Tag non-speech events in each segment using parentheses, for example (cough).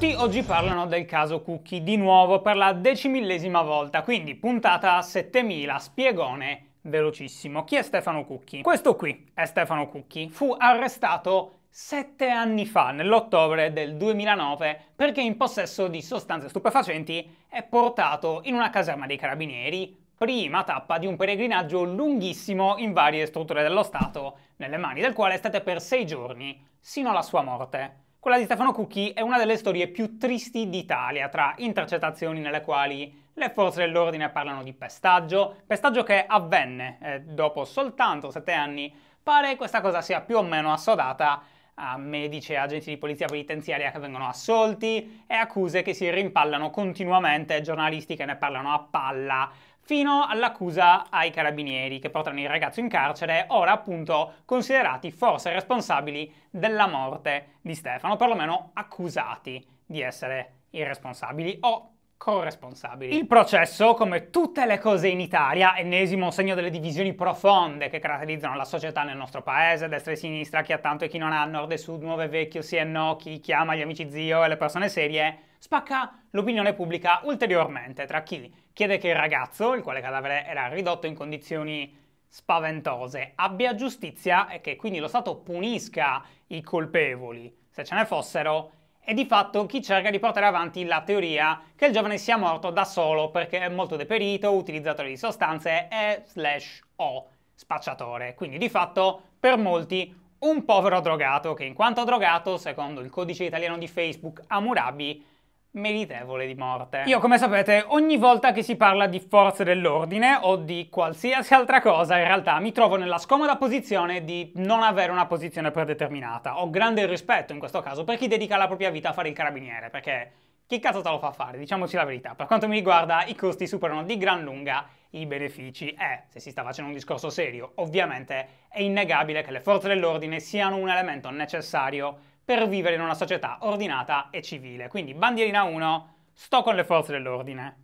Tutti oggi parlano del caso Cookie di nuovo per la decimillesima volta, quindi puntata 7000, spiegone velocissimo. Chi è Stefano Cucchi? Questo qui è Stefano Cucchi. Fu arrestato sette anni fa, nell'ottobre del 2009, perché in possesso di sostanze stupefacenti è portato in una caserma dei carabinieri, prima tappa di un peregrinaggio lunghissimo in varie strutture dello Stato, nelle mani del quale è stato per sei giorni, sino alla sua morte. Quella di Stefano Cucchi è una delle storie più tristi d'Italia, tra intercettazioni nelle quali le forze dell'ordine parlano di pestaggio, pestaggio che avvenne e eh, dopo soltanto sette anni pare questa cosa sia più o meno assodata a medici e agenti di polizia penitenziaria che vengono assolti e accuse che si rimpallano continuamente, giornalisti che ne parlano a palla, fino all'accusa ai carabinieri che portano il ragazzo in carcere, ora appunto considerati forse responsabili della morte di Stefano, perlomeno accusati di essere irresponsabili o corresponsabili. Il processo, come tutte le cose in Italia, ennesimo segno delle divisioni profonde che caratterizzano la società nel nostro paese, destra e sinistra, chi ha tanto e chi non ha, nord e sud, nuovo e vecchio, sì e no, chi chiama gli amici zio e le persone serie, spacca l'opinione pubblica ulteriormente tra chi chiede che il ragazzo, il quale cadavere era ridotto in condizioni spaventose, abbia giustizia e che quindi lo Stato punisca i colpevoli, se ce ne fossero, è di fatto chi cerca di portare avanti la teoria che il giovane sia morto da solo perché è molto deperito, utilizzatore di sostanze e slash o spacciatore. Quindi di fatto per molti un povero drogato che in quanto drogato, secondo il codice italiano di Facebook Amurabi, meritevole di morte. Io, come sapete, ogni volta che si parla di forze dell'ordine o di qualsiasi altra cosa, in realtà mi trovo nella scomoda posizione di non avere una posizione predeterminata. Ho grande rispetto in questo caso per chi dedica la propria vita a fare il carabiniere, perché chi cazzo te lo fa fare? Diciamoci la verità. Per quanto mi riguarda, i costi superano di gran lunga i benefici e, se si sta facendo un discorso serio, ovviamente è innegabile che le forze dell'ordine siano un elemento necessario per vivere in una società ordinata e civile. Quindi bandierina 1, sto con le forze dell'ordine.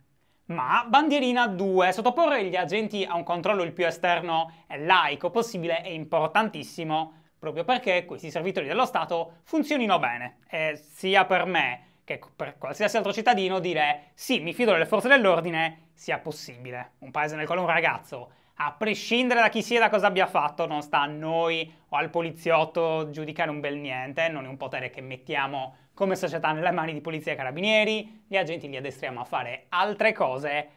Ma bandierina 2, sottoporre gli agenti a un controllo il più esterno e laico possibile è importantissimo, proprio perché questi servitori dello Stato funzionino bene, e sia per me che per qualsiasi altro cittadino dire sì, mi fido delle forze dell'ordine sia possibile. Un paese nel quale un ragazzo a prescindere da chi sia e da cosa abbia fatto, non sta a noi o al poliziotto giudicare un bel niente, non è un potere che mettiamo come società nelle mani di polizia e carabinieri, gli agenti li addestriamo a fare altre cose,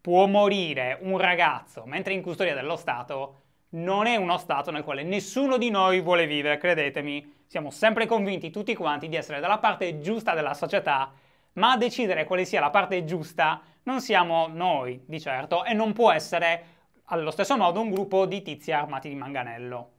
può morire un ragazzo mentre in custodia dello Stato, non è uno Stato nel quale nessuno di noi vuole vivere, credetemi, siamo sempre convinti tutti quanti di essere dalla parte giusta della società, ma a decidere quale sia la parte giusta non siamo noi, di certo, e non può essere allo stesso modo un gruppo di tizi armati di manganello.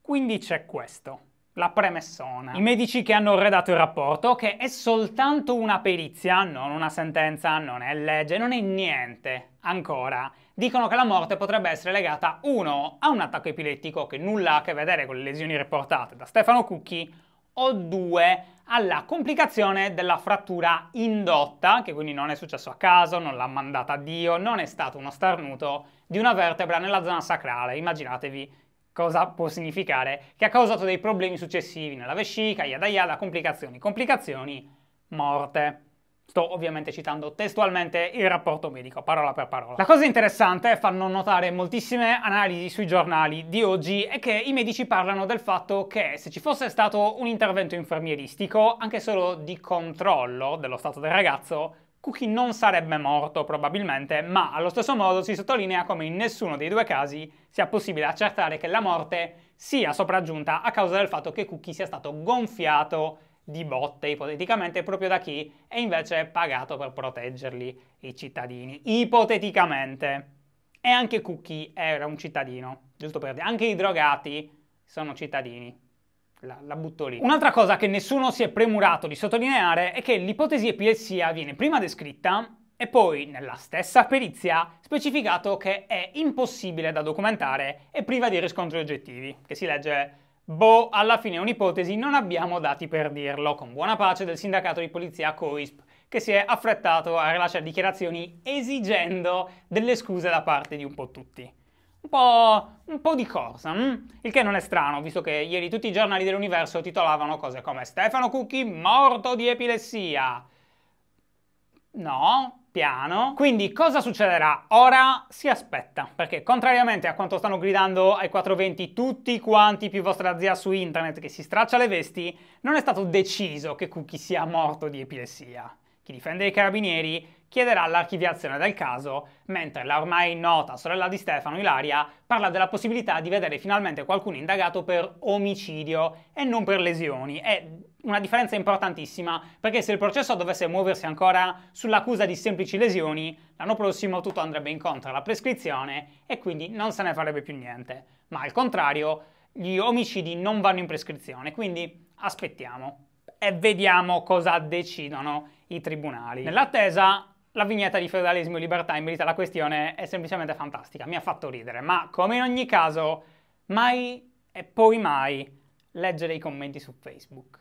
Quindi c'è questo la premessona. I medici che hanno redatto il rapporto, che è soltanto una perizia, non una sentenza, non è legge, non è niente ancora, dicono che la morte potrebbe essere legata 1 a un attacco epilettico che nulla ha a che vedere con le lesioni riportate da Stefano Cucchi o due alla complicazione della frattura indotta, che quindi non è successo a caso, non l'ha mandata Dio, non è stato uno starnuto di una vertebra nella zona sacrale. Immaginatevi cosa può significare, che ha causato dei problemi successivi nella vescica, yada yada, complicazioni, complicazioni, morte. Sto ovviamente citando testualmente il rapporto medico, parola per parola. La cosa interessante, fanno notare moltissime analisi sui giornali di oggi, è che i medici parlano del fatto che se ci fosse stato un intervento infermieristico, anche solo di controllo dello stato del ragazzo, Cookie non sarebbe morto probabilmente, ma allo stesso modo si sottolinea come in nessuno dei due casi sia possibile accertare che la morte sia sopraggiunta a causa del fatto che Cookie sia stato gonfiato di botte ipoteticamente proprio da chi è invece pagato per proteggerli i cittadini ipoteticamente e anche Cookie era un cittadino giusto per dire anche i drogati sono cittadini la, la, butto lì. Un'altra cosa che nessuno si è premurato di sottolineare è che l'ipotesi epilessia viene prima descritta e poi nella stessa perizia specificato che è impossibile da documentare e priva di riscontri oggettivi, che si legge Boh, alla fine è un'ipotesi, non abbiamo dati per dirlo, con buona pace del sindacato di polizia COISP, che si è affrettato a rilasciare dichiarazioni esigendo delle scuse da parte di un po' tutti. Un po', un po', di corsa, mh? Mm? il che non è strano, visto che ieri tutti i giornali dell'universo titolavano cose come Stefano Cucchi morto di epilessia. No, piano. Quindi cosa succederà? Ora si aspetta, perché contrariamente a quanto stanno gridando ai 420 tutti quanti più vostra zia su internet che si straccia le vesti, non è stato deciso che Cookie sia morto di epilessia. Chi difende i carabinieri chiederà l'archiviazione del caso, mentre la ormai nota sorella di Stefano, Ilaria, parla della possibilità di vedere finalmente qualcuno indagato per omicidio e non per lesioni. E una differenza importantissima, perché se il processo dovesse muoversi ancora sull'accusa di semplici lesioni, l'anno prossimo tutto andrebbe incontro alla prescrizione e quindi non se ne farebbe più niente. Ma al contrario, gli omicidi non vanno in prescrizione, quindi aspettiamo e vediamo cosa decidono i tribunali. Nell'attesa la vignetta di feudalismo e libertà in merito alla questione è semplicemente fantastica, mi ha fatto ridere, ma come in ogni caso, mai e poi mai leggere i commenti su Facebook.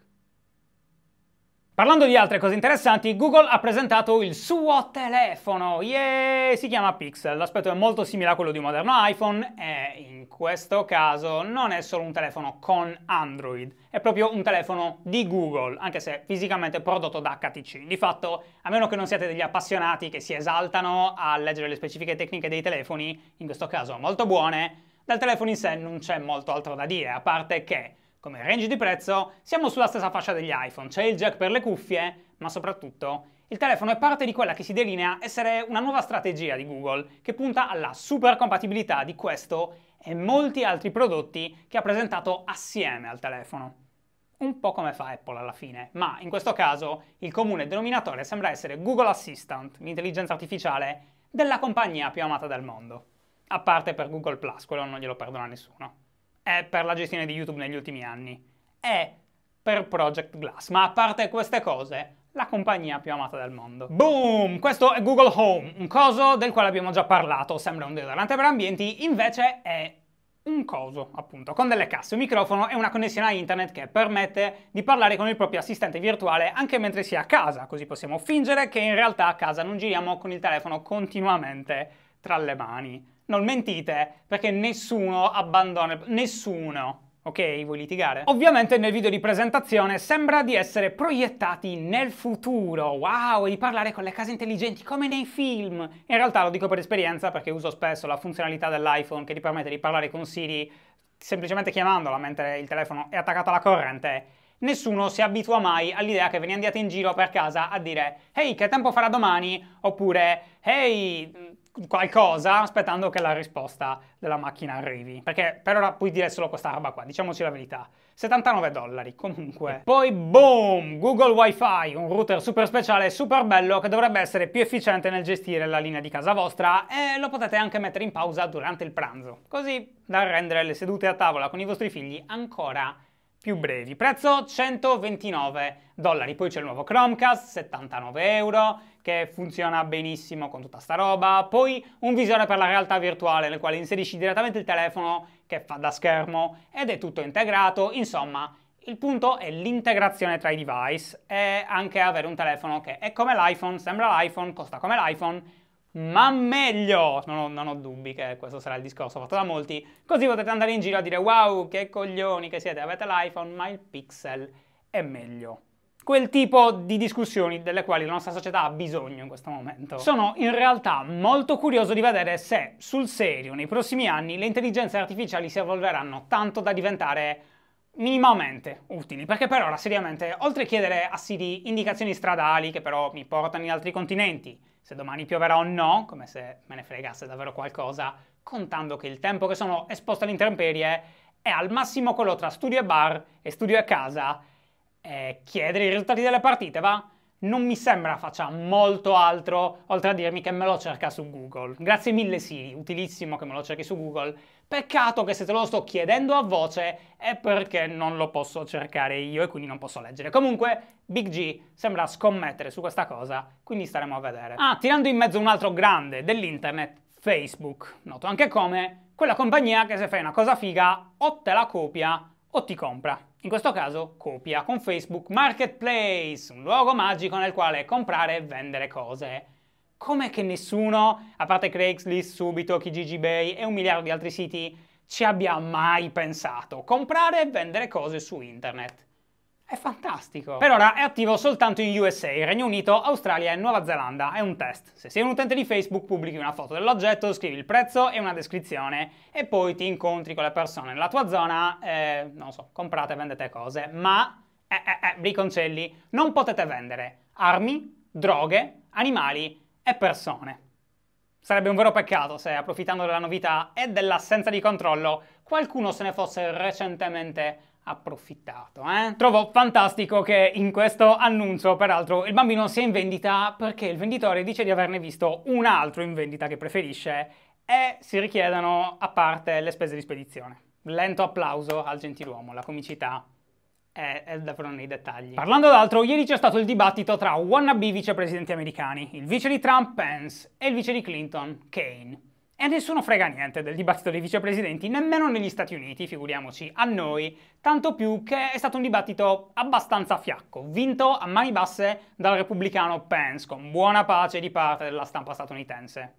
Parlando di altre cose interessanti, Google ha presentato il suo telefono, yeah! si chiama Pixel, l'aspetto è molto simile a quello di un moderno iPhone e in questo caso non è solo un telefono con Android, è proprio un telefono di Google, anche se fisicamente prodotto da HTC. Di fatto, a meno che non siate degli appassionati che si esaltano a leggere le specifiche tecniche dei telefoni, in questo caso molto buone, dal telefono in sé non c'è molto altro da dire, a parte che come range di prezzo siamo sulla stessa fascia degli iPhone, c'è il jack per le cuffie, ma soprattutto il telefono è parte di quella che si delinea essere una nuova strategia di Google che punta alla super compatibilità di questo e molti altri prodotti che ha presentato assieme al telefono. Un po' come fa Apple alla fine, ma in questo caso il comune denominatore sembra essere Google Assistant, l'intelligenza artificiale della compagnia più amata del mondo. A parte per Google Plus, quello non glielo perdona nessuno è per la gestione di YouTube negli ultimi anni, è per Project Glass, ma a parte queste cose, la compagnia più amata del mondo. Boom! Questo è Google Home, un coso del quale abbiamo già parlato, sembra un deodorante per ambienti, invece è un coso, appunto, con delle casse, un microfono e una connessione a internet che permette di parlare con il proprio assistente virtuale anche mentre si è a casa, così possiamo fingere che in realtà a casa non giriamo con il telefono continuamente tra le mani non mentite, perché nessuno abbandona... Nessuno. Ok, vuoi litigare? Ovviamente nel video di presentazione sembra di essere proiettati nel futuro, wow, e di parlare con le case intelligenti come nei film. In realtà lo dico per esperienza perché uso spesso la funzionalità dell'iPhone che ti permette di parlare con Siri semplicemente chiamandola mentre il telefono è attaccato alla corrente. Nessuno si abitua mai all'idea che ve ne andiate in giro per casa a dire Ehi, hey, che tempo farà domani? oppure Ehi, hey, qualcosa aspettando che la risposta della macchina arrivi. Perché per ora puoi dire solo questa roba qua, diciamoci la verità. 79 dollari comunque. Poi boom! Google Wi-Fi, un router super speciale, super bello che dovrebbe essere più efficiente nel gestire la linea di casa vostra e lo potete anche mettere in pausa durante il pranzo. Così da rendere le sedute a tavola con i vostri figli ancora più brevi. Prezzo 129 dollari. Poi c'è il nuovo Chromecast, 79 euro che funziona benissimo con tutta sta roba, poi un visore per la realtà virtuale nel quale inserisci direttamente il telefono che fa da schermo ed è tutto integrato, insomma il punto è l'integrazione tra i device e anche avere un telefono che è come l'iPhone, sembra l'iPhone, costa come l'iPhone, ma meglio! Non ho, non ho, dubbi che questo sarà il discorso fatto da molti, così potete andare in giro a dire wow che coglioni che siete, avete l'iPhone ma il Pixel è meglio quel tipo di discussioni delle quali la nostra società ha bisogno in questo momento. Sono in realtà molto curioso di vedere se sul serio nei prossimi anni le intelligenze artificiali si evolveranno tanto da diventare minimamente utili, perché per ora seriamente, oltre a chiedere a Siri indicazioni stradali che però mi portano in altri continenti, se domani pioverà o no, come se me ne fregasse davvero qualcosa, contando che il tempo che sono esposto alle intemperie è al massimo quello tra studio e bar e studio e casa e chiedere i risultati delle partite, va? Non mi sembra faccia molto altro oltre a dirmi che me lo cerca su Google. Grazie mille Siri, utilissimo che me lo cerchi su Google. Peccato che se te lo sto chiedendo a voce è perché non lo posso cercare io e quindi non posso leggere. Comunque, Big G sembra scommettere su questa cosa, quindi staremo a vedere. Ah, tirando in mezzo un altro grande dell'internet, Facebook, noto anche come quella compagnia che se fai una cosa figa o te la copia o ti compra. In questo caso copia con Facebook Marketplace, un luogo magico nel quale comprare e vendere cose. Com'è che nessuno, a parte Craigslist, Subito, Kijiji Bay e un miliardo di altri siti, ci abbia mai pensato comprare e vendere cose su internet? È fantastico! Per ora è attivo soltanto in USA, Regno Unito, Australia e Nuova Zelanda. È un test. Se sei un utente di Facebook pubblichi una foto dell'oggetto, scrivi il prezzo e una descrizione e poi ti incontri con le persone nella tua zona e, non so, comprate e vendete cose. Ma, eh, eh, eh, briconcelli, non potete vendere armi, droghe, animali e persone. Sarebbe un vero peccato se, approfittando della novità e dell'assenza di controllo, qualcuno se ne fosse recentemente approfittato. Eh? Trovo fantastico che in questo annuncio, peraltro, il bambino sia in vendita perché il venditore dice di averne visto un altro in vendita che preferisce e si richiedono a parte le spese di spedizione. Lento applauso al gentiluomo, la comicità è, è davvero nei dettagli. Parlando d'altro, ieri c'è stato il dibattito tra wannabe vicepresidenti americani, il vice di Trump Pence e il vice di Clinton Kane. E a nessuno frega niente del dibattito dei vicepresidenti, nemmeno negli Stati Uniti, figuriamoci, a noi, tanto più che è stato un dibattito abbastanza fiacco, vinto a mani basse dal repubblicano Pence, con buona pace di parte della stampa statunitense.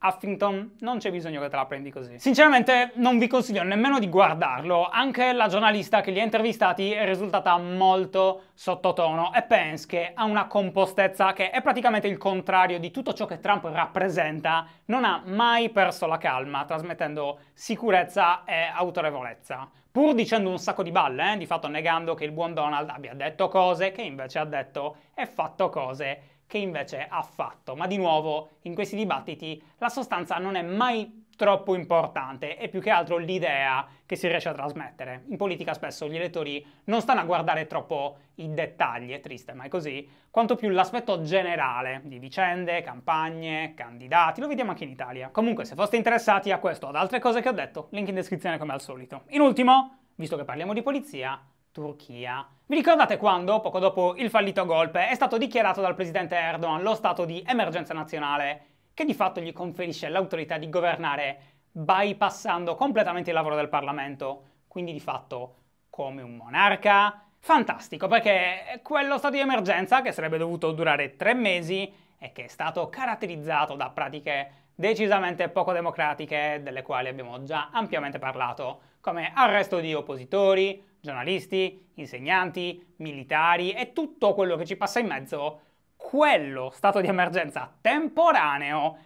Huffington, non c'è bisogno che te la prendi così. Sinceramente non vi consiglio nemmeno di guardarlo, anche la giornalista che li ha intervistati è risultata molto sottotono e pensa che ha una compostezza che è praticamente il contrario di tutto ciò che Trump rappresenta, non ha mai perso la calma, trasmettendo sicurezza e autorevolezza. Pur dicendo un sacco di balle, eh, di fatto negando che il buon Donald abbia detto cose che invece ha detto e fatto cose che invece ha fatto. Ma di nuovo, in questi dibattiti la sostanza non è mai troppo importante, è più che altro l'idea che si riesce a trasmettere. In politica spesso gli elettori non stanno a guardare troppo i dettagli, è triste, ma è così, quanto più l'aspetto generale di vicende, campagne, candidati, lo vediamo anche in Italia. Comunque, se foste interessati a questo o ad altre cose che ho detto, link in descrizione come al solito. In ultimo, visto che parliamo di polizia, Turchia. Vi ricordate quando, poco dopo il fallito golpe, è stato dichiarato dal presidente Erdogan lo stato di emergenza nazionale, che di fatto gli conferisce l'autorità di governare bypassando completamente il lavoro del Parlamento, quindi di fatto come un monarca? Fantastico, perché quello stato di emergenza, che sarebbe dovuto durare tre mesi e che è stato caratterizzato da pratiche decisamente poco democratiche, delle quali abbiamo già ampiamente parlato, come arresto di oppositori, giornalisti, insegnanti, militari e tutto quello che ci passa in mezzo, quello stato di emergenza temporaneo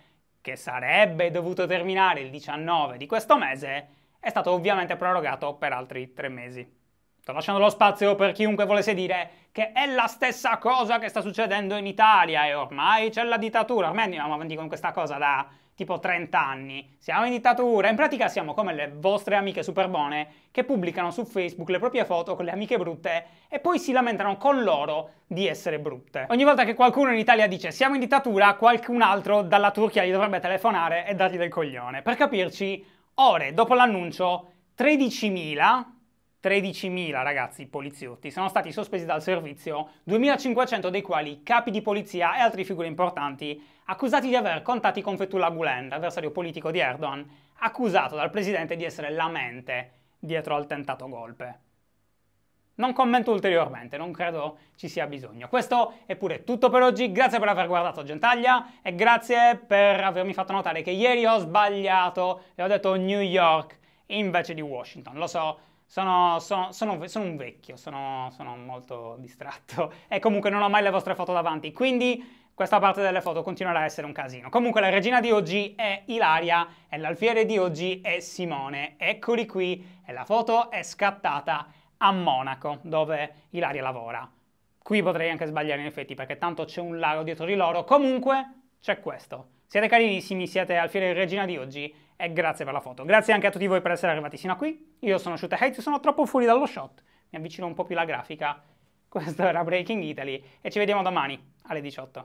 che sarebbe dovuto terminare il 19 di questo mese, è stato ovviamente prorogato per altri tre mesi. Sto lasciando lo spazio per chiunque volesse dire che è la stessa cosa che sta succedendo in Italia e ormai c'è la dittatura. Ormai andiamo avanti con questa cosa da tipo 30 anni, siamo in dittatura, in pratica siamo come le vostre amiche superbone che pubblicano su Facebook le proprie foto con le amiche brutte e poi si lamentano con loro di essere brutte. Ogni volta che qualcuno in Italia dice siamo in dittatura, qualcun altro dalla Turchia gli dovrebbe telefonare e dargli del coglione. Per capirci, ore dopo l'annuncio, 13.000 13.000 ragazzi poliziotti sono stati sospesi dal servizio, 2.500 dei quali capi di polizia e altre figure importanti, accusati di aver contatti con Fethullah Gulen, avversario politico di Erdogan, accusato dal presidente di essere la mente dietro al tentato golpe. Non commento ulteriormente, non credo ci sia bisogno. Questo è pure tutto per oggi, grazie per aver guardato Gentaglia e grazie per avermi fatto notare che ieri ho sbagliato e ho detto New York invece di Washington. Lo so, sono, sono, sono, sono, un vecchio, sono, molto distratto (laughs) e comunque non ho mai le vostre foto davanti, quindi questa parte delle foto continuerà a essere un casino. Comunque la regina di oggi è Ilaria e l'alfiere di oggi è Simone. Eccoli qui e la foto è scattata a Monaco, dove Ilaria lavora. Qui potrei anche sbagliare in effetti perché tanto c'è un lago dietro di loro, comunque c'è questo. Siete carinissimi, siete alfiere e regina di oggi e grazie per la foto. Grazie anche a tutti voi per essere arrivati fino a qui. Io sono Shooter Heights, sono troppo fuori dallo shot, mi avvicino un po' più alla grafica. Questo era Breaking Italy e ci vediamo domani alle 18.